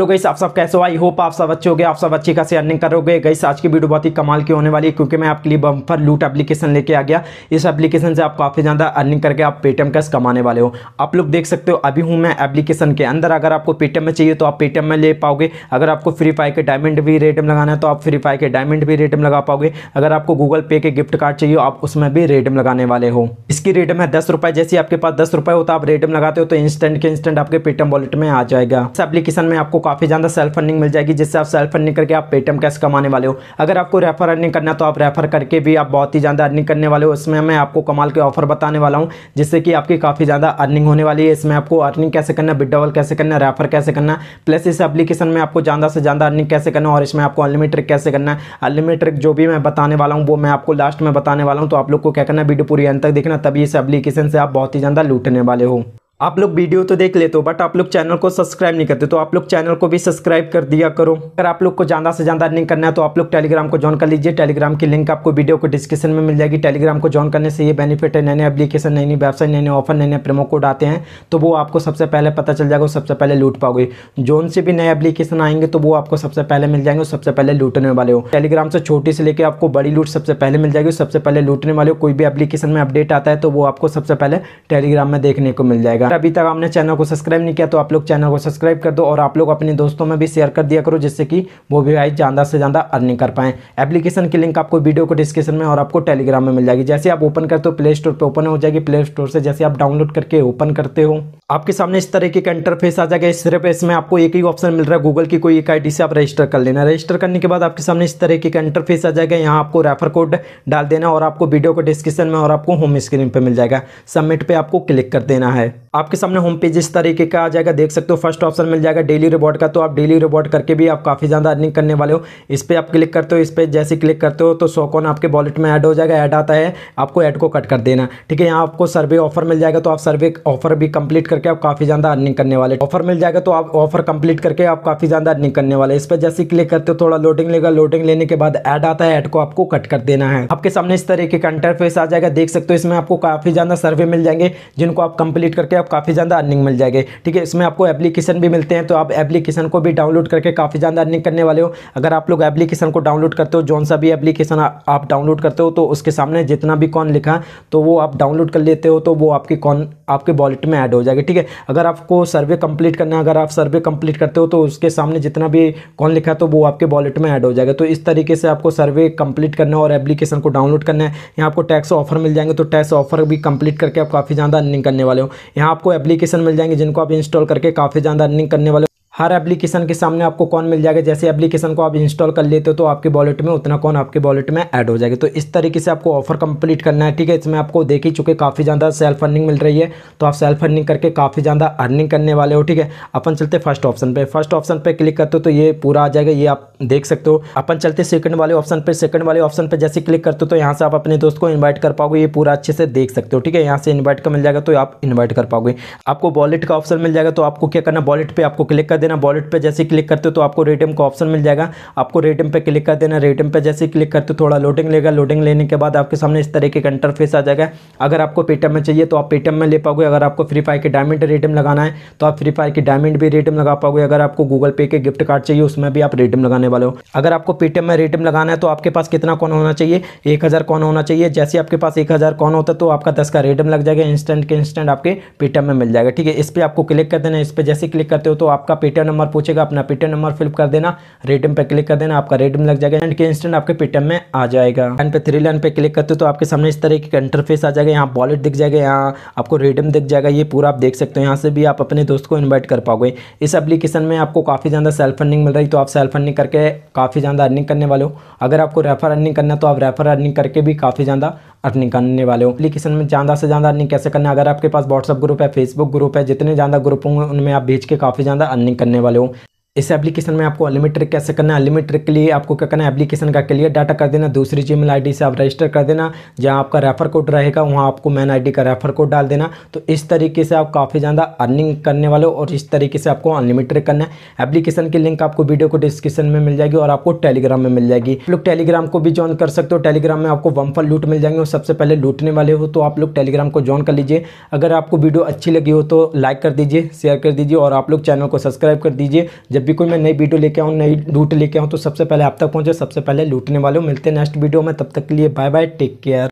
hello गई आप सब कैसे हो आई होप आप सब अच्छे हो गए आप सब अच्छे खासी अर्निंग करोगे गई आज की वीडियो बहुत ही कमाल की होने वाली है क्योंकि मैं आपके लिए बम्फर लूट एप्लीकेशन लेके आ गया इस एप्लीकेशन से आप काफ़ी ज़्यादा अर्निंग करके आप पेटीएम कैश कमाने वाले हो आप लोग देख सकते हो अभी हूँ मैं एप्लीकेशन के अंदर अगर आपको पेटीएम में चाहिए तो आप पेटीएम में ले पाओगे अगर आपको फ्री फायर के डायमंड भी रेटम लगाना है तो आप फ्री फायर के डायमंड भी रेटम लगा पाओगे अगर आपको गूगल पे के गिफ्ट कार्ड चाहिए आप उसमें भी रेटम लगाने वाले हो इसकी रेटम है दस जैसे आपके पास दस रुपये हो तो आप रेटम लगाते हो तो इंस्टेंट के इंस्टेंट आपके पेटीएम वॉलेट में आ जाएगा इस एप्लीकेशन में आपको काफ़ी ज़्यादा सेल्फ अर्निंग मिल जाएगी जिससे आप सेल्फ अर्निंग करके आप पेटीएम कैश कमाने वाले हो अगर आपको रेफर अर्निंग करना तो आप रेफर करके भी आप बहुत ही ज़्यादा अर्निंग करने वाले हो इसमें मैं आपको कमाल के ऑफर बताने वाला हूँ जिससे कि आपकी काफ़ी ज़्यादा अर्निंग होने वाली है इसमें आपको अर्निंग कैसे करना डबल कैसे करना रेफर कैसे करना प्लस इस एप्लीकेशन में आपको ज़्यादा से ज़्यादा अर्निंग कैसे करना और इसमें आपको अनलिमिटेड कैसे करना है अनलिमिटेड जो भी मैं बताने वाला हूँ वो मैं आपको लास्ट में बताने वाला हूँ तो आप लोग को क्या करना वीडियो पूरी अंत तक देखना तभी इस एप्लीकेशन से आप बहुत ही ज़्यादा लूटने वाले हो आप लोग वीडियो तो देख लेते हो बट आप लोग चैनल को सब्सक्राइब नहीं करते तो आप लोग चैनल को भी सब्सक्राइब कर दिया करो अगर आप लोग को ज़्यादा से ज़्यादा अर्निंग करना है तो आप लोग टेलीग्राम को ज्वाइन कर लीजिए टेलीग्राम की लिंक आपको वीडियो को डिस्क्रिप्शन में मिल जाएगी टेलीग्राम को ज्वाइन करने से ये बेनिफिट है नए नए एप्लीकेशन नई नई वेबसाइट नए नए ऑफर नए नए प्रोमो कोड आते हैं तो वो आपको सबसे पहले पता चल जाएगा सबसे पहले लूट पाओगे जोन से भी नए एप्लीकेशन आएंगे तो वो आपको सबसे पहले मिल जाएंगे सबसे पहले लूटने वाले हो टेलीग्राम से छोटी से लेकर आपको बड़ी लूट सबसे पहले मिल जाएगी सबसे पहले लूटने वाले हो कोई भी एप्लीकेशन में अपडेट आता है तो वो आपको सबसे पहले टेलीग्राम में देखने को मिल जाएगा अगर अभी तक आपने चैनल को सब्सक्राइब नहीं किया तो आप लोग चैनल को सब्सक्राइब कर दो और आप लोग अपने दोस्तों में भी शेयर कर दिया करो जिससे कि वो भी भाई ज़्यादा से ज़्यादा अर्निंग कर पाए एप्लीकेशन की लिंक आपको वीडियो को डिस्क्रिप्शन में और आपको टेलीग्राम में मिल जाएगी जैसे आप ओपन करते हो प्ले स्टोर पर ओपन हो जाएगी प्ले स्टोर से जैसे आप डाउनलोड करके ओपन करते हो आपके सामने इस तरह का इंटरफेस आ जाएगा सिर्फ इसमें आपको एक ही ऑप्शन मिल रहा है गूगल की कोई एक आई से आप रजिस्टर कर लेना रजिस्टर करने के बाद आपके सामने इस तरह का इंटरफेस आ जाएगा यहाँ आपको रेफर कोड डाल देना और आपको वीडियो को डिस्क्रिप्शन में और आपको होम स्क्रीन पर मिल जाएगा सबमिट पर आपको क्लिक कर देना है आपके सामने होम पेज इस तरीके का आ जाएगा देख सकते हो फर्स्ट ऑप्शन मिल जाएगा डेली रिवॉर्ड का तो आप डेली रिवॉर्ड करके भी आप काफ़ी ज़्यादा अर्निंग करने वाले हो इस पर आप क्लिक करते हो इस पर जैसे क्लिक करते हो तो सोकोन आपके वॉलेट में ऐड हो जाएगा ऐड आता है आपको ऐड को कट कर देना ठीक है यहाँ आपको सर्वे ऑफर मिल जाएगा तो आप सर्वे ऑफर भी कंप्लीट करके आप काफ़ी ज़्यादा अर्निंग करने वाले ऑफर मिल जाएगा तो आप ऑफर कंप्लीट करके आप काफ़ी ज़्यादा अर्निंग करने वाले इस पर जैसे क्लिक करते हो थोड़ा लोडिंग लेगा लोडिंग लेने के बाद ऐड आता है ऐड को आपको कट कर देना है आपके सामने इस तरीके का इंटरफेस आ जाएगा देख सकते हो इसमें आपको काफ़ी ज़्यादा सर्वे मिल जाएंगे जिनको आप कंप्लीट करके आप काफ़ी ज़्यादा अर्निंग मिल जाएगी ठीक है इसमें आपको एप्लीकेशन भी मिलते हैं तो आप एप्लीकेशन को भी डाउनलोड करके काफ़ी ज़्यादा अर्निंग करने वाले हो अगर आप लोग एप्लीकेशन को डाउनलोड करते हो जौन सा भी एप्लीकेशन आप डाउनलोड करते हो तो उसके सामने जितना भी कॉन लिखा तो वो आप डाउनलोड कर लेते हो तो वो आपकी कॉन आपके वॉलेट में ऐड हो जाएगी ठीक है अगर आपको सर्वे कंप्लीट करना है अगर आप सर्वे कंप्लीट करते हो तो उसके सामने जितना भी कॉन लिखा तो वो आपके वॉलेट में ऐड हो जाएगा तो इस तरीके से आपको सर्वे कंप्लीट करना है और एप्लीकेशन को डाउनलोड करना है यहाँ आपको टैक्स ऑफर मिल जाएंगे तो टैक्स ऑफर भी कंप्लीट करके आप काफ़ी ज़्यादा अर्निंग करने वाले हो यहाँ यहाँ आपको एप्लीकेशन मिल जाएंगे जिनको आप इंस्टॉल करके काफ़ी ज़्यादा अर्निंग करने वाले हर एप्लीकेशन के सामने आपको कौन मिल जाएगा जैसे एप्लीकेशन को आप इंस्टॉल कर लेते हो तो आपके वॉलेट में उतना कौन आपके वॉलेट में ऐड हो जाएगा तो इस तरीके से आपको ऑफर कंप्लीट करना है ठीक है इसमें आपको देख ही चुके काफ़ी ज़्यादा सेल्फ अर्निंग मिल रही है तो आप सेल्फ अर्निंग करके काफ़ी ज़्यादा अर्निंग करने वाले हो ठीक है अपन चलते फर्स्ट ऑप्शन पर फर्स्ट ऑप्शन पर क्लिक करते हो तो ये पूरा आ जाएगा ये आप देख सकते हो अपन चलते सेकंड वाले ऑप्शन पर सेकंड वाले ऑप्शन पर जैसे क्लिक करते हो तो यहाँ से आप अपने दोस्त को इन्वाइट कर पाओगे ये पूरा अच्छे से देख सकते हो ठीक है यहाँ से इन्वाइट का मिल जाएगा तो आप इन्वाइट कर पाओगे आपको वॉलेट का ऑप्शन मिल जाएगा तो आपको क्या करना वॉलेट पर आपको क्लिक कर देना वॉलेट पे जैसे क्लिक करते हो तो आपको रेटिम का ऑप्शन मिल जाएगा आपको रेटिम पे क्लिक कर देना रेटम पे जैसे क्लिक करते हो थोड़ा लोडिंग लेगा लोडिंग लेने के बाद आपके सामने इस तरीके का इंटरफेस आ जाएगा अगर आपको पेटीएम में चाहिए तो आप पेटीएम में ले पाओगे अगर आपको फ्री फायर के डायमंड रेटिम लगाना है तो आप फ्री फायर की डायमंड भी रेटिम लगा पाओगे अगर आपको गूगल पे के गिफ्ट कार्ड चाहिए उसमें भी आप रेटिम लगाने वाले हो अगर आपको पेटीएम में रेटिम लगाना है तो आपके पास कितना कौन होना चाहिए एक हज़ार कौन होना चाहिए जैसे आपके पास एक हज़ार कौन होता है तो आपका दस का रेटिम लग जाएगा इंस्टेंट के इंस्टेंट आपके पेटीएम में मिल जाएगा ठीक है इस पर आपको क्लिक कर देना इस पर जैसे क्लिक करते हो तो आपका पेटीएम पेटीएम नंबर पूछेगा अपना पेटीएम नंबर फिल कर देना रेटम पर क्लिक कर देना आपका रेटम लग जाएगा एंड के इंस्टेंट आपके पेटीएम में आ जाएगा लाइन पे थ्री लाइन पे क्लिक करते हो तो आपके सामने इस तरह की इंटरफेस आ जाएगा यहाँ वॉलेट दिख जाएगा यहाँ आपको रेडम दिख जाएगा ये पूरा आप देख सकते हो यहाँ से भी आप अपने दोस्त को इन्वाइट कर पाओगे इस एप्लीकेशन में आपको काफ़ी ज़्यादा सेल्फ अर्निंग मिल रही तो आप सेल्फ फंडिंग करके काफ़ी ज़्यादा अर्निंग करने वाले हो अगर आपको रेफर अर्निंग करना तो आप रेफर अर्निंग करके भी काफ़ी ज़्यादा अर्निंग करने वाले हो एप्लीकेशन में ज़्यादा से ज़्यादा अर्निंग कैसे करना है अगर आपके पास व्हाट्सअप ग्रुप है फेसबुक ग्रुप है जितने ज़्यादा ग्रुप होंगे उनमें आप भेज के काफ़ी ज़्यादा अर्निंग करने वाले हो इस एप्लीकेशन में आपको अनलिमिट ट्रिक कैसे करना है अनलिमिट ट्रिक के लिए आपको क्या करना है एप्लीकेशन का क्लियर डाटा कर देना दूसरी जी मेल से आप रजिस्टर कर देना जहाँ आपका रेफर कोड रहेगा वहाँ आपको मैन आई का रेफर कोड डाल देना तो इस तरीके से आप काफ़ी ज़्यादा अर्निंग करने वाले हो और इस तरीके से आपको अनलिमिटेड करना है एप्लीकेशन की लिंक आपको वीडियो को डिस्क्रिप्शन में मिल जाएगी और आपको टेलीग्राम में मिल जाएगी आप लोग टेलीग्राम को भी ज्वाइन कर सकते हो टेलीग्राम में आपको वम्फल लूट मिल जाएंगे और सबसे पहले लूटने वाले हो तो आप लोग टेलीग्राम को ज्वाइन कर लीजिए अगर आपको वीडियो अच्छी लगी हो तो लाइक कर दीजिए शेयर कर दीजिए और आप लोग चैनल को सब्सक्राइब कर दीजिए जब भी कोई मैं नई वीडियो लेके आऊँ नई लूट लेके आऊँ तो सबसे पहले आप तक पहुँचे सबसे पहले लूटने वाले मिलते हैं नेक्स्ट वीडियो में तब तक के लिए बाय बाय टेक केयर